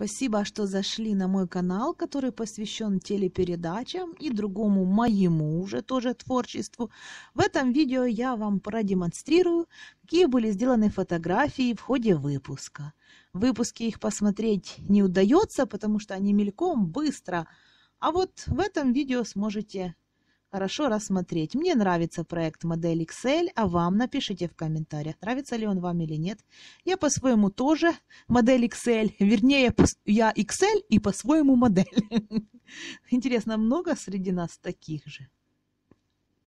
Спасибо, а что зашли на мой канал, который посвящен телепередачам и другому моему уже тоже творчеству. В этом видео я вам продемонстрирую, какие были сделаны фотографии в ходе выпуска. В выпуске их посмотреть не удается, потому что они мельком, быстро. А вот в этом видео сможете хорошо рассмотреть. Мне нравится проект модель Excel, а вам напишите в комментариях, нравится ли он вам или нет. Я по-своему тоже модель Excel, вернее, я Excel и по-своему модель. Интересно, много среди нас таких же?